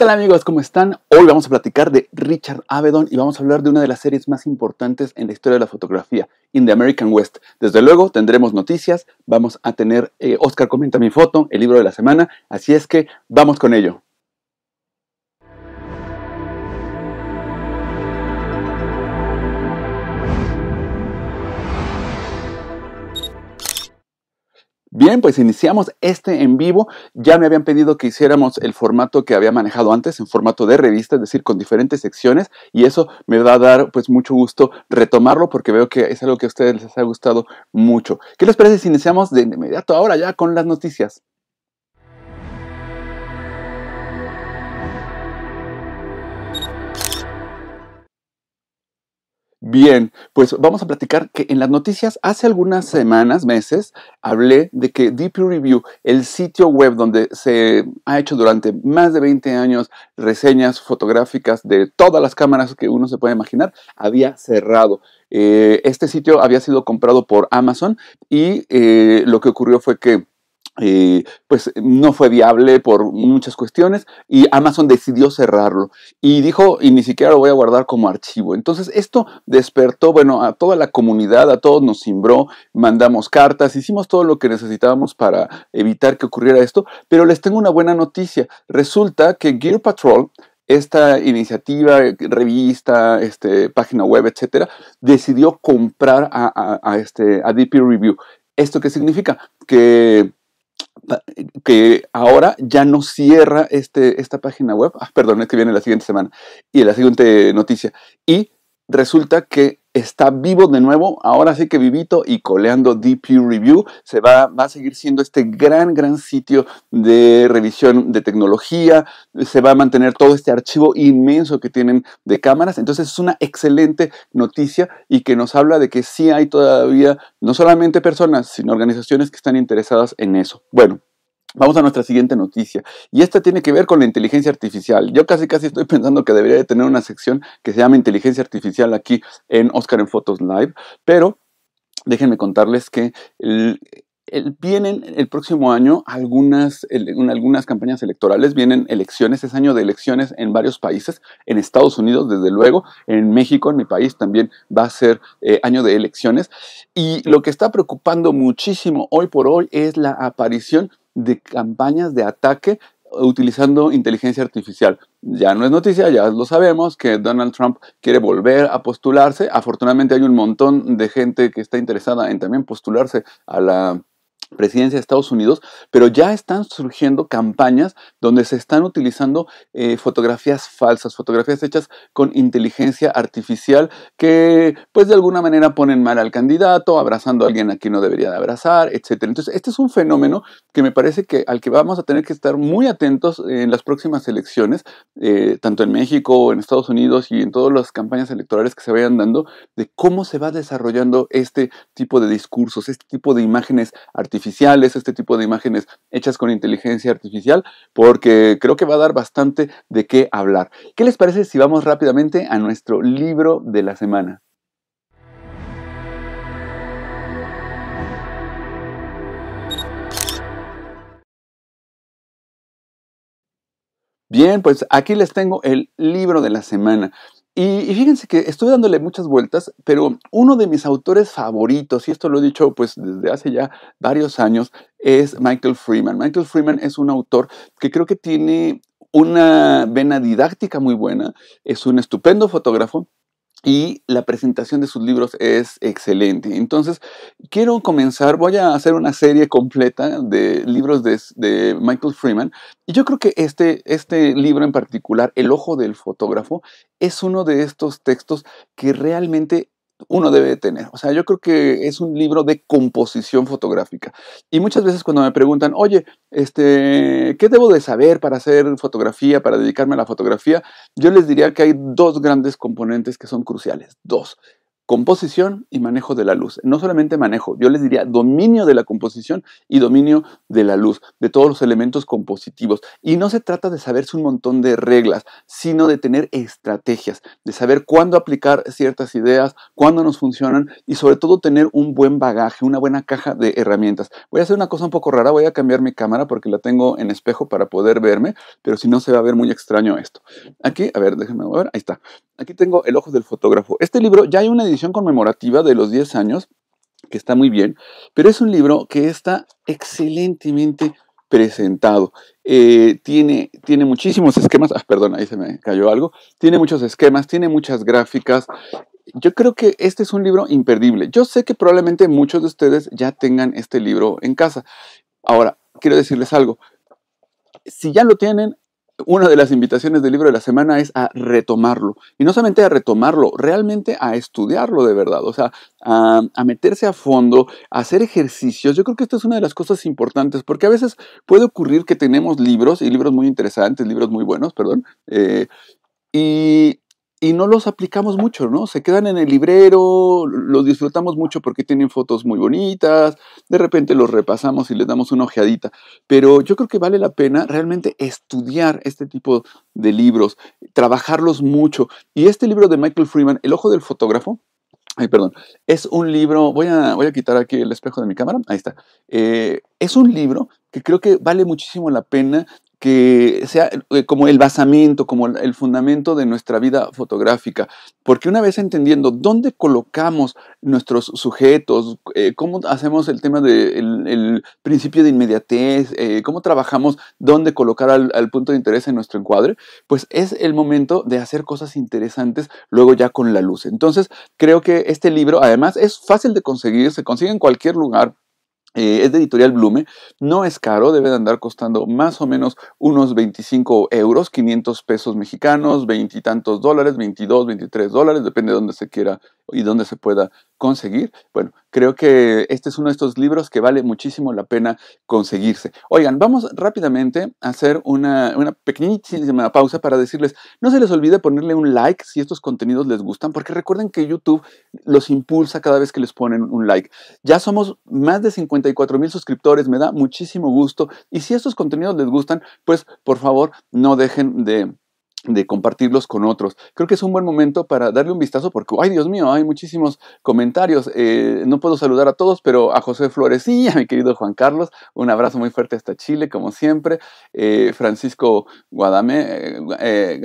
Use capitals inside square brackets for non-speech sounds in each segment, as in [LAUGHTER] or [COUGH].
tal amigos? ¿Cómo están? Hoy vamos a platicar de Richard Avedon y vamos a hablar de una de las series más importantes en la historia de la fotografía, In the American West. Desde luego tendremos noticias, vamos a tener eh, Oscar comenta mi foto, el libro de la semana, así es que vamos con ello. Bien, pues iniciamos este en vivo. Ya me habían pedido que hiciéramos el formato que había manejado antes, en formato de revista, es decir, con diferentes secciones, y eso me va a dar pues mucho gusto retomarlo porque veo que es algo que a ustedes les ha gustado mucho. ¿Qué les parece si iniciamos de inmediato ahora ya con las noticias? Bien, pues vamos a platicar que en las noticias hace algunas semanas, meses, hablé de que Deep Review, el sitio web donde se ha hecho durante más de 20 años reseñas fotográficas de todas las cámaras que uno se puede imaginar, había cerrado. Eh, este sitio había sido comprado por Amazon y eh, lo que ocurrió fue que eh, pues no fue viable por muchas cuestiones y Amazon decidió cerrarlo y dijo y ni siquiera lo voy a guardar como archivo. Entonces esto despertó, bueno, a toda la comunidad, a todos nos cimbró, mandamos cartas, hicimos todo lo que necesitábamos para evitar que ocurriera esto, pero les tengo una buena noticia. Resulta que Gear Patrol esta iniciativa, revista, este, página web, etcétera, decidió comprar a, este, a DP Review. ¿Esto qué significa? Que que ahora ya no cierra este, esta página web. Ah, perdón, es que viene la siguiente semana. Y la siguiente noticia. Y resulta que está vivo de nuevo, ahora sí que vivito y coleando DP Review. Se va, va a seguir siendo este gran, gran sitio de revisión de tecnología. Se va a mantener todo este archivo inmenso que tienen de cámaras. Entonces es una excelente noticia y que nos habla de que sí hay todavía no solamente personas, sino organizaciones que están interesadas en eso. Bueno, Vamos a nuestra siguiente noticia. Y esta tiene que ver con la inteligencia artificial. Yo casi casi estoy pensando que debería de tener una sección que se llama inteligencia artificial aquí en Oscar en Fotos Live. Pero déjenme contarles que vienen el próximo año algunas, algunas campañas electorales, vienen elecciones, es año de elecciones en varios países, en Estados Unidos desde luego, en México, en mi país también va a ser eh, año de elecciones. Y lo que está preocupando muchísimo hoy por hoy es la aparición de campañas de ataque utilizando inteligencia artificial. Ya no es noticia, ya lo sabemos, que Donald Trump quiere volver a postularse. Afortunadamente hay un montón de gente que está interesada en también postularse a la presidencia de Estados Unidos, pero ya están surgiendo campañas donde se están utilizando eh, fotografías falsas, fotografías hechas con inteligencia artificial que pues de alguna manera ponen mal al candidato, abrazando a alguien a quien no debería de abrazar, etc. Entonces, este es un fenómeno que me parece que al que vamos a tener que estar muy atentos en las próximas elecciones, eh, tanto en México, en Estados Unidos y en todas las campañas electorales que se vayan dando, de cómo se va desarrollando este tipo de discursos, este tipo de imágenes artificiales artificiales, este tipo de imágenes hechas con inteligencia artificial, porque creo que va a dar bastante de qué hablar. ¿Qué les parece si vamos rápidamente a nuestro libro de la semana? Bien, pues aquí les tengo el libro de la semana. Y, fíjense que estoy dándole muchas vueltas, pero uno de mis autores favoritos, y esto lo he dicho pues desde hace ya varios años, es Michael Freeman. Michael Freeman es un autor que creo que tiene una vena didáctica muy buena, es un estupendo fotógrafo, y la presentación de sus libros es excelente. Entonces, quiero comenzar, voy a hacer una serie completa de libros de, Michael Freeman, y yo creo que este, este libro en particular, El ojo del fotógrafo, es uno de estos textos que realmente uno debe tener. O sea, yo creo que es un libro de composición fotográfica. Y muchas veces cuando me preguntan, oye, este, ¿qué debo de saber para hacer fotografía, para dedicarme a la fotografía? Yo les diría que hay dos grandes componentes que son cruciales. Dos composición y manejo de la luz. No solamente manejo, yo les diría dominio de la composición y dominio de la luz, de todos los elementos compositivos. Y no se trata de saberse un montón de reglas, sino de tener estrategias, de saber cuándo aplicar ciertas ideas, cuándo nos funcionan y sobre todo tener un buen bagaje, una buena caja de herramientas. Voy a hacer una cosa un poco rara, voy a cambiar mi cámara porque la tengo en espejo para poder verme, pero si no se va a ver muy extraño esto. Aquí, a ver, déjenme ver, ahí está. Aquí tengo El ojo del fotógrafo. Este libro ya hay una edición conmemorativa de los 10 años, que está muy bien, pero es un libro que está excelentemente presentado. Eh, tiene, tiene muchísimos esquemas, ah, perdón, ahí se me cayó algo, tiene muchos esquemas, tiene muchas gráficas. Yo creo que este es un libro imperdible. Yo sé que probablemente muchos de ustedes ya tengan este libro en casa. Ahora, quiero decirles algo. Si ya lo tienen, una de las invitaciones del libro de la semana es a retomarlo. Y no solamente a retomarlo, realmente a estudiarlo de verdad, o sea, a, meterse a fondo, a hacer ejercicios. Yo creo que esta es una de las cosas importantes, porque a veces puede ocurrir que tenemos libros, y libros muy interesantes, libros muy buenos, perdón, eh, y y no los aplicamos mucho, ¿no? Se quedan en el librero, los disfrutamos mucho porque tienen fotos muy bonitas, de repente los repasamos y les damos una ojeadita, pero yo creo que vale la pena realmente estudiar este tipo de libros, trabajarlos mucho. Y este libro de Michael Freeman, El ojo del fotógrafo, Ay, perdón. Es un libro, voy a, voy a quitar aquí el espejo de mi cámara, ahí está. Eh, es un libro que creo que vale muchísimo la pena que sea eh, como el basamento, como el fundamento de nuestra vida fotográfica. Porque una vez entendiendo dónde colocamos nuestros sujetos, eh, cómo hacemos el tema del el principio de inmediatez, eh, cómo trabajamos dónde colocar al, punto de interés en nuestro encuadre, pues es el momento de hacer cosas interesantes luego ya con la luz. Entonces creo que este libro además es fácil de conseguir, se consigue en cualquier lugar eh, es de editorial Blume, no es caro, debe de andar costando más o menos unos 25 euros, 500 pesos mexicanos, veintitantos dólares, 22, 23 dólares, depende de dónde se quiera y dónde se pueda conseguir. Bueno, creo que este es uno de estos libros que vale muchísimo la pena conseguirse. Oigan, vamos rápidamente a hacer una, una pequeñísima pausa para decirles, no se les olvide ponerle un like si estos contenidos les gustan, porque recuerden que YouTube los impulsa cada vez que les ponen un like. Ya somos más de 54 mil suscriptores, me da muchísimo gusto. Y si estos contenidos les gustan, pues por favor no dejen de de compartirlos con otros. Creo que es un buen momento para darle un vistazo porque, ay Dios mío, hay muchísimos comentarios. Eh, no puedo saludar a todos, pero a José Flores y a mi querido Juan Carlos, un abrazo muy fuerte hasta Chile, como siempre. Eh, Francisco Galdames, eh,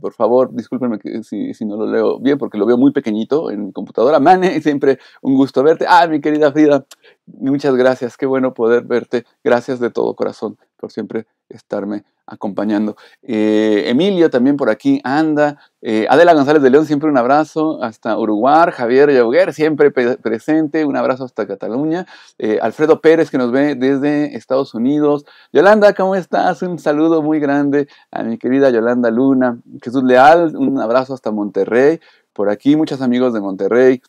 por favor, discúlpenme si, no lo leo bien porque lo veo muy pequeñito en mi computadora. Mane, siempre un gusto verte. Ay, ah, mi querida Frida, muchas gracias, qué bueno poder verte. Gracias de todo corazón por siempre estarme acompañando. Eh, Emilio también por aquí anda. Eh, Adela González de León, siempre un abrazo hasta Uruguay. Javier Yauguer, siempre presente. Un abrazo hasta Cataluña. Eh, Alfredo Pérez, que nos ve desde Estados Unidos. Yolanda, ¿cómo estás? Un saludo muy grande a mi querida Yolanda Luna. Jesús Leal, un abrazo hasta Monterrey. Por aquí, muchos amigos de Monterrey.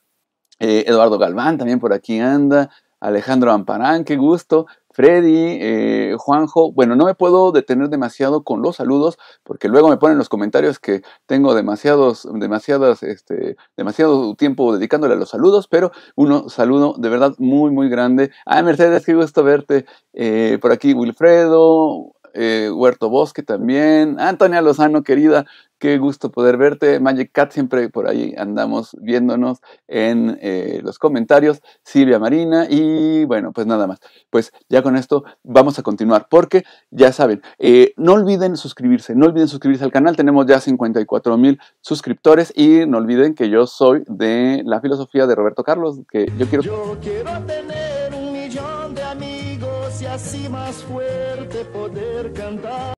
Eduardo Galván también por aquí anda. Alejandro Amparán, qué gusto. Freddy, eh, Juanjo. Bueno, no me puedo detener demasiado con los saludos porque luego me ponen los comentarios que tengo demasiados, demasiadas, este, demasiado tiempo dedicándole a los saludos, pero un saludo de verdad muy, muy grande. Ah, Mercedes, qué gusto verte. Eh, por aquí Wilfredo, eh, Huerto Bosque también, Antonia Lozano, querida, Qué gusto poder verte. Magic Cat, siempre por ahí andamos viéndonos en eh, los comentarios. Silvia Marina y bueno, pues nada más. Pues ya con esto vamos a continuar porque ya saben, eh, no olviden suscribirse, no olviden suscribirse al canal. Tenemos ya 54 mil suscriptores y no olviden que yo soy de la filosofía de Roberto Carlos, que yo quiero... Yo quiero tener un millón de amigos y así más fuerte poder cantar.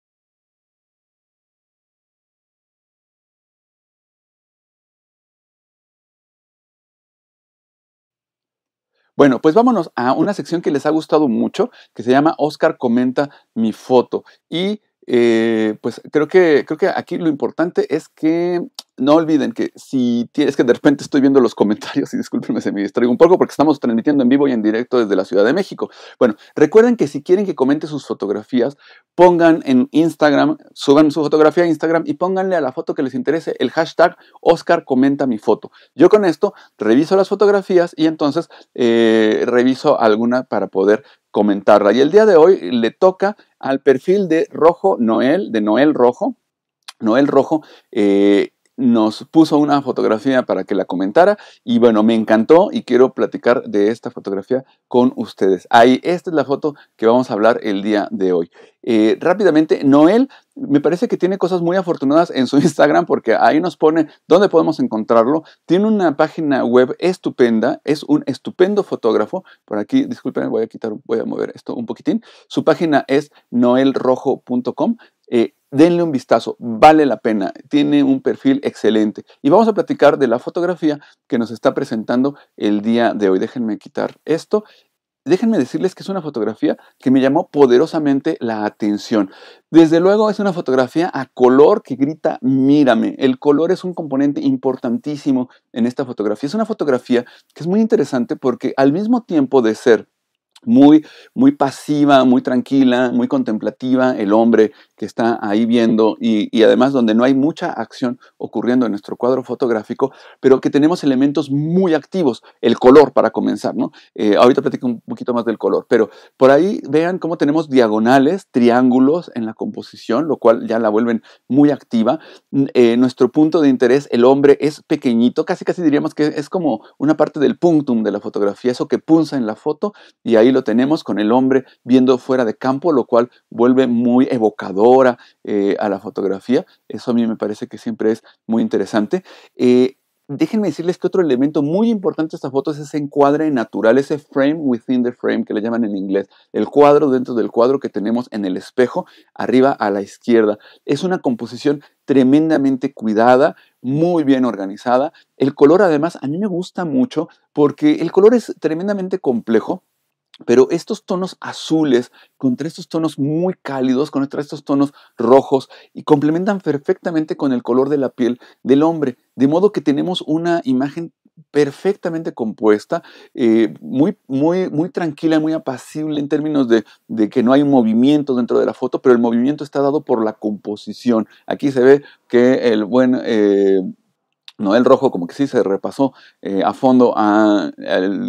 Bueno, pues vámonos a una sección que les ha gustado mucho, que se llama Oscar comenta mi foto. Y eh, pues creo que, creo que aquí lo importante es que no olviden que si tienes que de repente estoy viendo los comentarios y discúlpenme si me distraigo un poco porque estamos transmitiendo en vivo y en directo desde la Ciudad de México. Bueno, recuerden que si quieren que comente sus fotografías, pongan en Instagram, suban su fotografía a Instagram y pónganle a la foto que les interese el hashtag Oscar comenta mi foto. Yo con esto reviso las fotografías y entonces eh, reviso alguna para poder comentarla. Y el día de hoy le toca al perfil de Rojo Noel, de Noel Rojo. Noel Rojo, eh, nos puso una fotografía para que la comentara y bueno, me encantó y quiero platicar de esta fotografía con ustedes. Ahí, esta es la foto que vamos a hablar el día de hoy. Eh, rápidamente, Noel me parece que tiene cosas muy afortunadas en su [LAUGHS] Instagram porque ahí nos pone dónde podemos encontrarlo. Tiene una página web estupenda, es un estupendo fotógrafo. Por aquí, disculpen, voy a quitar, voy a mover esto un poquitín. Su página es noelrojo.com denle un vistazo, vale la pena, tiene un perfil excelente. Y vamos a platicar de la fotografía que nos está presentando el día de hoy. Déjenme quitar esto. Déjenme decirles que es una fotografía que me llamó poderosamente la atención. Desde luego es una fotografía a color que grita mírame. El color es un componente importantísimo en esta fotografía. Es una fotografía que es muy interesante porque al mismo tiempo de ser muy, muy pasiva, muy tranquila, muy contemplativa, el hombre que está ahí viendo y, y, además donde no hay mucha acción ocurriendo en nuestro cuadro fotográfico, pero que tenemos elementos muy activos, el color para comenzar, ¿no? Eh, ahorita platico un poquito más del color, pero por ahí vean cómo tenemos diagonales, triángulos en la composición, lo cual ya la vuelven muy activa. Eh, nuestro punto de interés, el hombre es pequeñito, casi casi diríamos que es como una parte del punctum de la fotografía, eso que punza en la foto y ahí lo tenemos con el hombre viendo fuera de campo, lo cual vuelve muy evocadora eh, a la fotografía. Eso a mí me parece que siempre es muy interesante. Eh, déjenme decirles que otro elemento muy importante de esta foto es ese encuadre natural, ese frame within the frame que le llaman en inglés, el cuadro dentro del cuadro que tenemos en el espejo, arriba a la izquierda. Es una composición tremendamente cuidada, muy bien organizada. El color además a mí me gusta mucho porque el color es tremendamente complejo. Pero estos tonos azules, contra estos tonos muy cálidos, contra estos tonos rojos, y complementan perfectamente con el color de la piel del hombre, de modo que tenemos una imagen perfectamente compuesta, eh, muy, muy, muy tranquila, muy apacible en términos de, que no hay un movimiento dentro de la foto, pero el movimiento está dado por la composición. Aquí se ve que el buen... Eh, Noel Rojo como que sí se repasó eh, a fondo al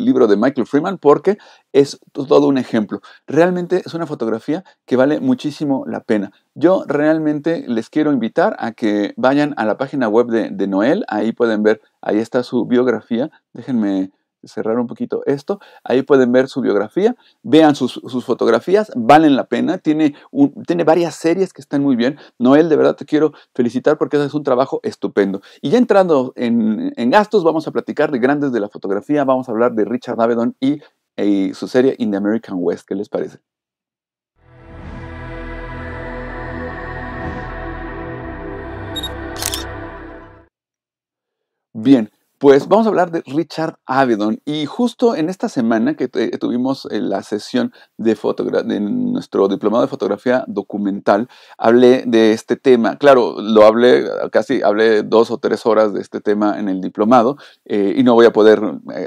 libro de Michael Freeman porque es todo un ejemplo. Realmente es una fotografía que vale muchísimo la pena. Yo realmente les quiero invitar a que vayan a la página web de Noel, ahí pueden ver, ahí está su biografía. Déjenme cerrar un poquito esto, ahí pueden ver su biografía, vean sus, fotografías, valen la pena, tiene, tiene varias series que están muy bien. Noel, de verdad te quiero felicitar porque es un trabajo estupendo. Y ya entrando en, gastos, vamos a platicar de grandes de la fotografía, vamos a hablar de Richard Avedon y, y su serie In the American West, ¿qué les parece? Bien, pues vamos a hablar de Richard Avedon y justo en esta semana que eh, tuvimos eh, la sesión de, nuestro diplomado de fotografía documental, hablé de este tema. Claro, lo hablé, casi hablé dos o tres horas de este tema en el diplomado eh, y no voy a poder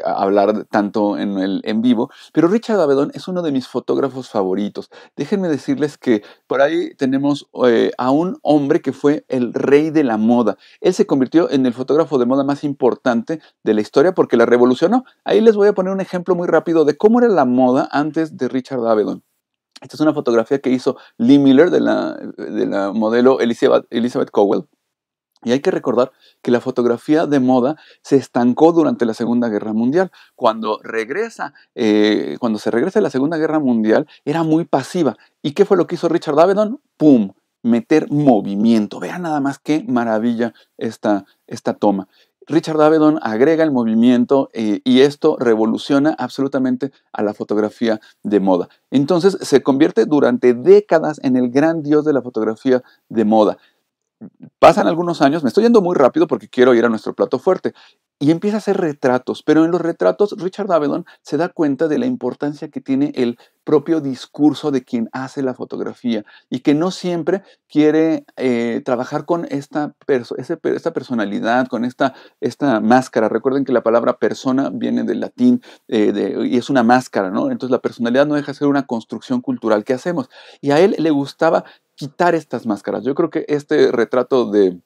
hablar tanto en, el, en vivo, pero Richard Avedon es uno de mis fotógrafos favoritos. Déjenme decirles que por ahí tenemos a un hombre que fue el rey de la moda. Él se convirtió en el fotógrafo de moda más importante de la historia porque la revolucionó. Ahí les voy a poner un ejemplo muy rápido de cómo era la moda antes de Richard Avedon. Esta es una fotografía que hizo Lee Miller de la, la modelo Elizabeth, Elizabeth Cowell. Y hay que recordar que la fotografía de moda se estancó durante la Segunda Guerra Mundial. Cuando regresa, eh, cuando se regresa de la Segunda Guerra Mundial, era muy pasiva. ¿Y qué fue lo que hizo Richard Avedon? ¡Pum! Meter movimiento. Vean nada más qué maravilla esta, esta toma. Richard Avedon agrega el movimiento eh, y esto revoluciona absolutamente a la fotografía de moda. Entonces se convierte durante décadas en el gran dios de la fotografía de moda. Pasan algunos años, me estoy yendo muy rápido porque quiero ir a nuestro plato fuerte y empieza a hacer retratos, pero en los retratos Richard Avedon se da cuenta de la importancia que tiene el propio discurso de quien hace la fotografía y que no siempre quiere eh, trabajar con esta, esta personalidad, con esta, esta, máscara. Recuerden que la palabra persona viene del latín eh, y es una máscara, ¿no? Entonces la personalidad no deja de ser una construcción cultural que hacemos. Y a él le gustaba quitar estas máscaras. Yo creo que este retrato de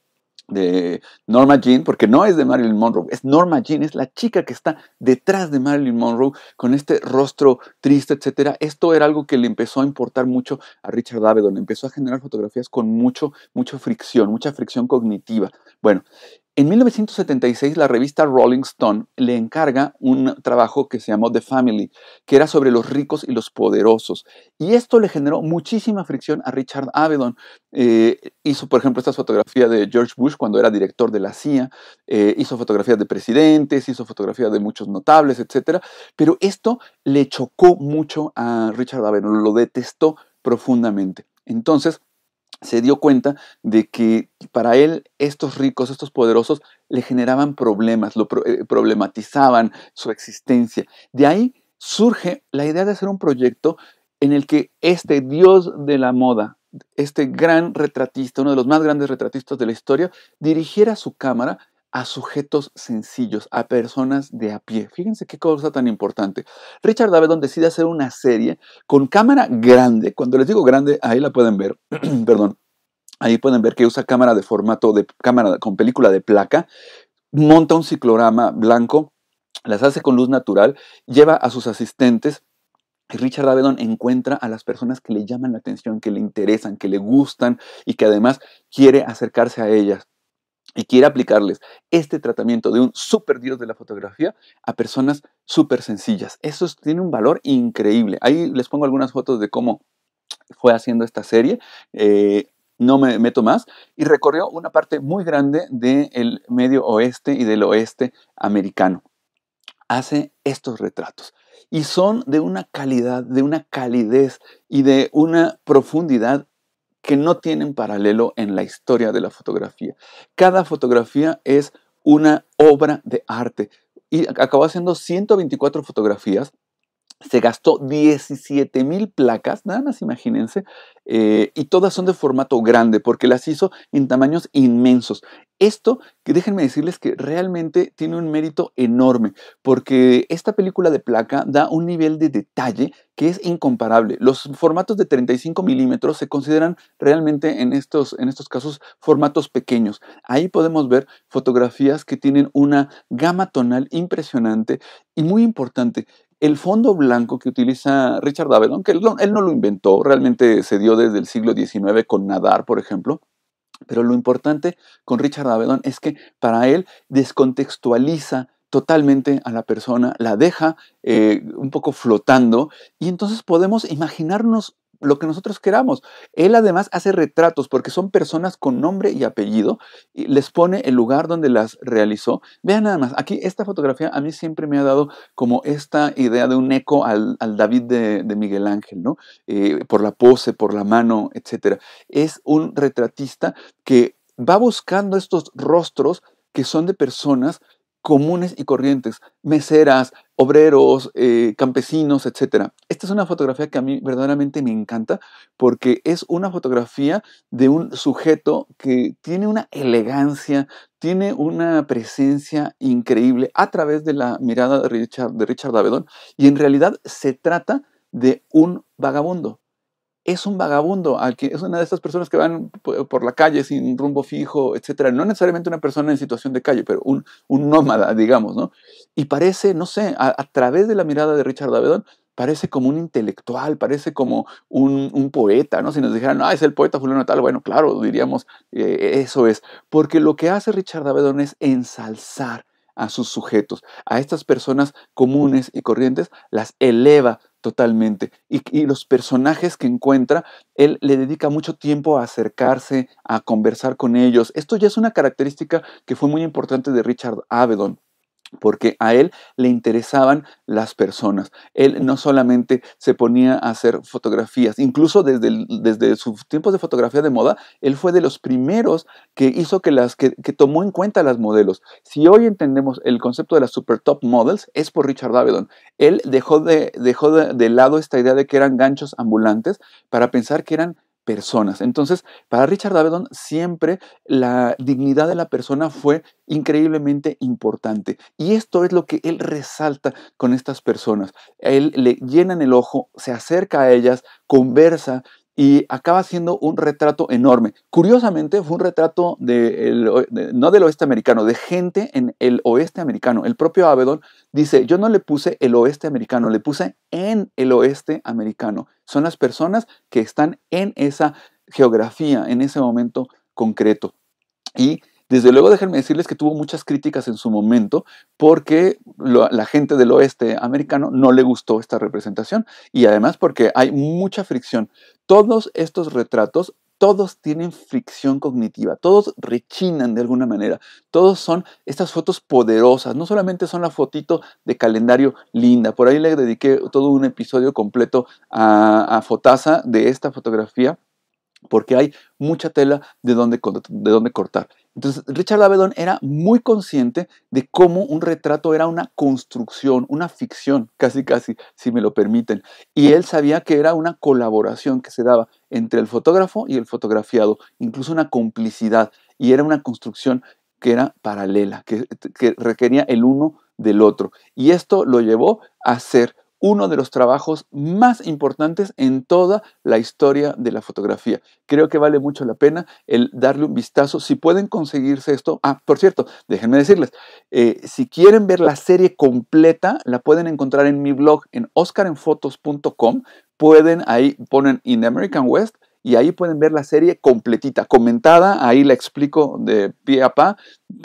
de Norma Jean, porque no es de Marilyn Monroe, es Norma Jean, es la chica que está detrás de Marilyn Monroe con este rostro triste, etcétera Esto era algo que le empezó a importar mucho a Richard Avedon, empezó a generar fotografías con mucho, mucha fricción, mucha fricción cognitiva. Bueno, en 1976 la revista Rolling Stone le encarga un trabajo que se llamó The Family, que era sobre los ricos y los poderosos. Y esto le generó muchísima fricción a Richard Avedon. Eh, hizo, por ejemplo, estas fotografías de George Bush cuando era director de la CIA, eh, hizo fotografías de presidentes, hizo fotografías de muchos notables, etc. Pero esto le chocó mucho a Richard Avedon, lo detestó profundamente. Entonces, se dio cuenta de que para él estos ricos, estos poderosos, le generaban problemas, lo eh, problematizaban su existencia. De ahí surge la idea de hacer un proyecto en el que este dios de la moda, este gran retratista, uno de los más grandes retratistas de la historia, dirigiera su cámara a sujetos sencillos, a personas de a pie. Fíjense qué cosa tan importante. Richard Avedon decide hacer una serie con cámara grande. Cuando les digo grande, ahí la pueden ver. [CLEARS THROAT] Perdón. Ahí pueden ver que usa cámara de formato de cámara con película de placa. Monta un ciclorama blanco, las hace con luz natural, lleva a sus asistentes Richard Avedon encuentra a las personas que le llaman la atención, que le interesan, que le gustan y que además quiere acercarse a ellas y quiere aplicarles este tratamiento de un super dios de la fotografía a personas súper sencillas. Eso tiene un valor increíble. Ahí les pongo algunas fotos de cómo fue haciendo esta serie. Eh, no me meto más, y recorrió una parte muy grande del medio oeste y del oeste americano. Hace estos retratos. Y son de una calidad, de una calidez y de una profundidad que no tienen paralelo en la historia de la fotografía. Cada fotografía es una obra de arte. Y acabó haciendo 124 fotografías se gastó 17 mil placas, nada más imagínense, eh, y todas son de formato grande porque las hizo en tamaños inmensos. Esto, que déjenme decirles que realmente tiene un mérito enorme porque esta película de placa da un nivel de detalle que es incomparable. Los formatos de 35 milímetros se consideran realmente en estos, en estos casos formatos pequeños. Ahí podemos ver fotografías que tienen una gama tonal impresionante y muy importante, el fondo blanco que utiliza Richard Avedon, que él, no lo inventó, realmente se dio desde el siglo XIX con Nadar, por ejemplo, pero lo importante con Richard Avedon es que para él descontextualiza totalmente a la persona, la deja eh, un poco flotando y entonces podemos imaginarnos lo que nosotros queramos. Él además hace retratos porque son personas con nombre y apellido y les pone el lugar donde las realizó. Vean nada más, aquí esta fotografía a mí siempre me ha dado como esta idea de un eco al, David de, Miguel Ángel, ¿no? Eh, por la pose, por la mano, etc. Es un retratista que va buscando estos rostros que son de personas comunes y corrientes, meseras, obreros, eh, campesinos, etc. Esta es una fotografía que a mí verdaderamente me encanta porque es una fotografía de un sujeto que tiene una elegancia, tiene una presencia increíble a través de la mirada de Richard, de Richard Avedon y en realidad se trata de un vagabundo es un vagabundo, al que es una de esas personas que van por la calle sin rumbo fijo, etcétera. No necesariamente una persona en situación de calle, pero un, nómada, digamos, ¿no? Y parece, no sé, a, través de la mirada de Richard Avedon, parece como un intelectual, parece como un, poeta, ¿no? Si nos dijeran, ah, es el poeta fulano tal, bueno, claro, diríamos, eh, eso es. Porque lo que hace Richard Avedon es ensalzar a sus sujetos, a estas personas comunes y corrientes, las eleva totalmente. Y, los personajes que encuentra, él le dedica mucho tiempo a acercarse, a conversar con ellos. Esto ya es una característica que fue muy importante de Richard Avedon porque a él le interesaban las personas. Él no solamente se ponía a hacer fotografías, incluso desde, desde sus tiempos de fotografía de moda, él fue de los primeros que hizo que las, que, tomó en cuenta las modelos. Si hoy entendemos el concepto de las super top models, es por Richard Avedon. Él dejó de, dejó de lado esta idea de que eran ganchos ambulantes para pensar que eran personas. Entonces, para Richard Avedon siempre la dignidad de la persona fue increíblemente importante. Y esto es lo que él resalta con estas personas. Él le llenan el ojo, se acerca a ellas, conversa, y acaba siendo un retrato enorme. Curiosamente, fue un retrato de no del oeste americano, de gente en el oeste americano. El propio Avedon dice, yo no le puse el oeste americano, le puse en el oeste americano. Son las personas que están en esa geografía, en ese momento concreto. Y desde luego, déjenme decirles que tuvo muchas críticas en su momento porque la gente del oeste americano no le gustó esta representación y además porque hay mucha fricción. Todos estos retratos todos tienen fricción cognitiva, todos rechinan de alguna manera, todos son estas fotos poderosas, no solamente son la fotito de calendario linda, por ahí le dediqué todo un episodio completo a, a Fotasa de esta fotografía, porque hay mucha tela de de donde cortar. Entonces, Richard Avedon era muy consciente de cómo un retrato era una construcción, una ficción, casi casi, si me lo permiten. Y él sabía que era una colaboración que se daba entre el fotógrafo y el fotografiado, incluso una complicidad. Y era una construcción que era paralela, que, requería el uno del otro. Y esto lo llevó a ser uno de los trabajos más importantes en toda la historia de la fotografía. Creo que vale mucho la pena el darle un vistazo. Si pueden conseguirse esto, ah, por cierto, déjenme decirles, eh, si quieren ver la serie completa, la pueden encontrar en mi blog en oscarenfotos.com. Pueden ahí ponen In American West y ahí pueden ver la serie completita, comentada, ahí la explico de pie a pa,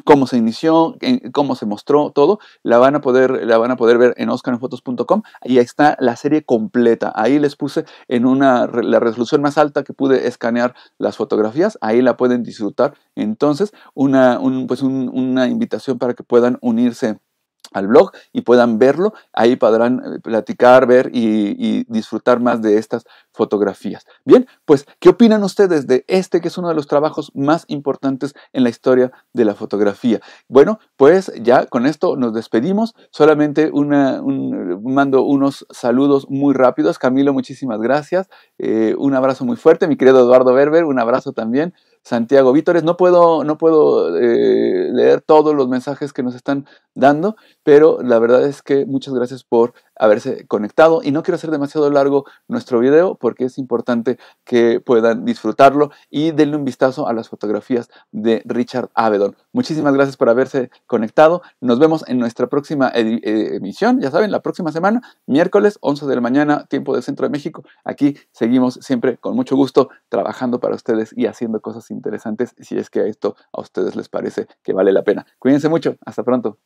cómo se inició, cómo se mostró todo, la van a poder, la van a poder ver en oscarenfotos.com y ahí está la serie completa, ahí les puse en una, la resolución más alta que pude escanear las fotografías, ahí la pueden disfrutar, entonces una, pues una invitación para que puedan unirse al blog y puedan verlo. Ahí podrán eh, platicar, ver y, disfrutar más de estas fotografías. Bien, pues, ¿qué opinan ustedes de este que es uno de los trabajos más importantes en la historia de la fotografía? Bueno, pues ya con esto nos despedimos. Solamente un, eh, mando unos saludos muy rápidos. Camilo, muchísimas gracias. Eh, un abrazo muy fuerte. Mi querido Eduardo Berber, un abrazo también. Santiago. Vítores, no puedo, no puedo eh, leer todos los mensajes que nos están dando, pero la verdad es que muchas gracias por haberse conectado y no quiero hacer demasiado largo nuestro video porque es importante que puedan disfrutarlo y denle un vistazo a las fotografías de Richard Avedon. Muchísimas gracias por haberse conectado. Nos vemos en nuestra próxima eh, emisión, ya saben, la próxima semana, miércoles 11 de la mañana, tiempo del centro de México. Aquí seguimos siempre con mucho gusto trabajando para ustedes y haciendo cosas interesantes si es que a esto a ustedes les parece que vale la pena. Cuídense mucho, hasta pronto.